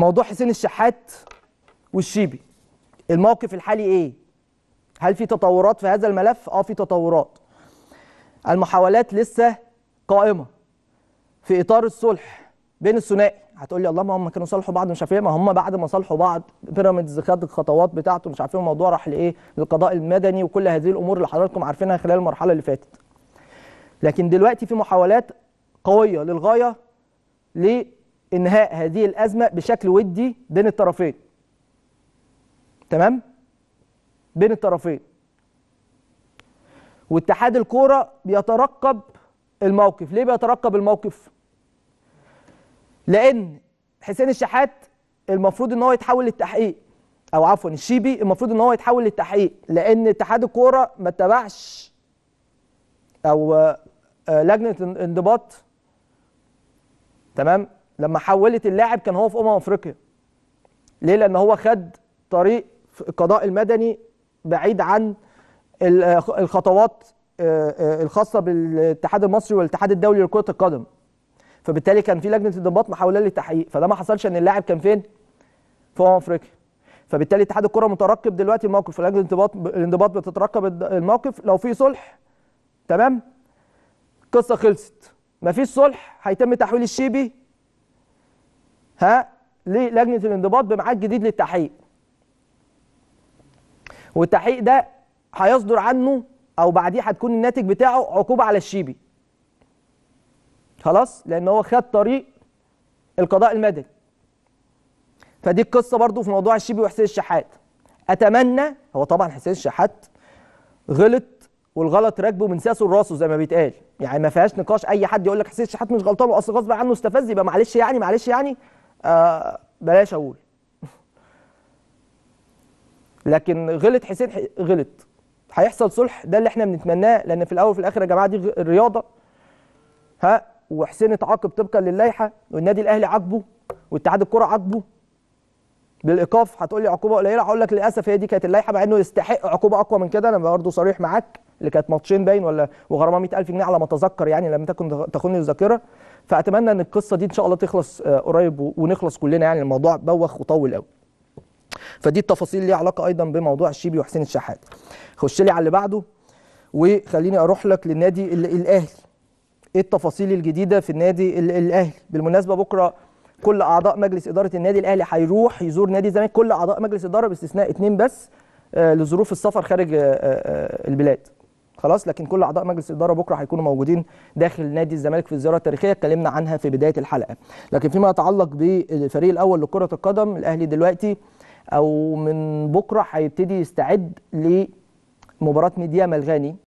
موضوع حسين الشحات والشيبي الموقف الحالي ايه هل في تطورات في هذا الملف اه في تطورات المحاولات لسه قائمه في اطار الصلح بين الثنائي هتقول لي الله ما هم كانوا صالحوا بعض مش عارف ايه ما هم بعد ما صالحوا بعض بيراميدز خد الخطوات بتاعته مش عارف ايه الموضوع راح لايه للقضاء المدني وكل هذه الامور اللي حضراتكم عارفينها خلال المرحله اللي فاتت لكن دلوقتي في محاولات قويه للغايه انهاء هذه الازمه بشكل ودي بين الطرفين تمام بين الطرفين واتحاد الكوره بيترقب الموقف ليه بيترقب الموقف لان حسين الشحات المفروض ان هو يتحول للتحقيق او عفوا الشيبي المفروض ان هو يتحول للتحقيق لان اتحاد الكوره ما اتبعش او آه، لجنه انضباط تمام لما حولت اللاعب كان هو في امم افريقيا ليه لان هو خد طريق القضاء المدني بعيد عن آه، الخطوات آه، آه، الخاصه بالاتحاد المصري والاتحاد الدولي لكره القدم فبالتالي كان في لجنه انضباط محاوله للتحقيق فده ما حصلش ان اللاعب كان فين في امم افريقيا فبالتالي اتحاد الكره مترقب دلوقتي الموقف فلجنه الانضباط الانضباط بتترقب الموقف لو في صلح تمام القصه خلصت مفيش صلح هيتم تحويل الشيبي ها للجنه الانضباط بميعاد جديد للتحقيق والتحقيق ده هيصدر عنه او بعديه هتكون الناتج بتاعه عقوبه على الشيبي خلاص لان هو خد طريق القضاء المدني فدي القصه برضو في موضوع الشيبي وحسين الشحات اتمنى هو طبعا حسين الشحات غلط والغلط راكبه من ساسه لراسه زي ما بيتقال يعني ما فيهاش نقاش اي حد يقول لك حسين الشحات مش غلطان واصل غصب عنه استفز يبقى معلش يعني معلش يعني آه بلاش اقول لكن غلط حسين غلط هيحصل صلح ده اللي احنا بنتمناه لان في الاول وفي الاخر يا جماعه دي الرياضه ها وحسين اتعاقب طبقا للائحه والنادي الاهلي عاقبه واتحاد الكره عاقبه بالايقاف هتقول لي عقوبه قليله هقول لك للاسف هي دي كانت اللائحه مع انه يستحق عقوبه اقوى من كده انا برضه صريح معاك اللي كانت ماتشين باين ولا وغرامه 100000 جنيه على ما اتذكر يعني لم تكن تخوني الذاكره فاتمنى ان القصه دي ان شاء الله تخلص آه، قريب ونخلص كلنا يعني الموضوع بوخ وطول قوي فدي التفاصيل ليها علاقه ايضا بموضوع الشيبي وحسين الشحات خش لي على اللي بعده وخليني اروح لك للنادي الاهلي ايه التفاصيل الجديده في النادي الاهلي بالمناسبه بكره كل اعضاء مجلس اداره النادي الاهلي هيروح يزور نادي الزمالك كل اعضاء مجلس اداره باستثناء اثنين بس آه، لظروف السفر خارج آه، البلاد خلاص لكن كل اعضاء مجلس الاداره بكره هيكونوا موجودين داخل نادي الزمالك في الزياره التاريخيه اتكلمنا عنها في بدايه الحلقه لكن فيما يتعلق بالفريق الاول لكره القدم الاهلي دلوقتي او من بكره هيبتدي يستعد لمباراه ميديا ملغاني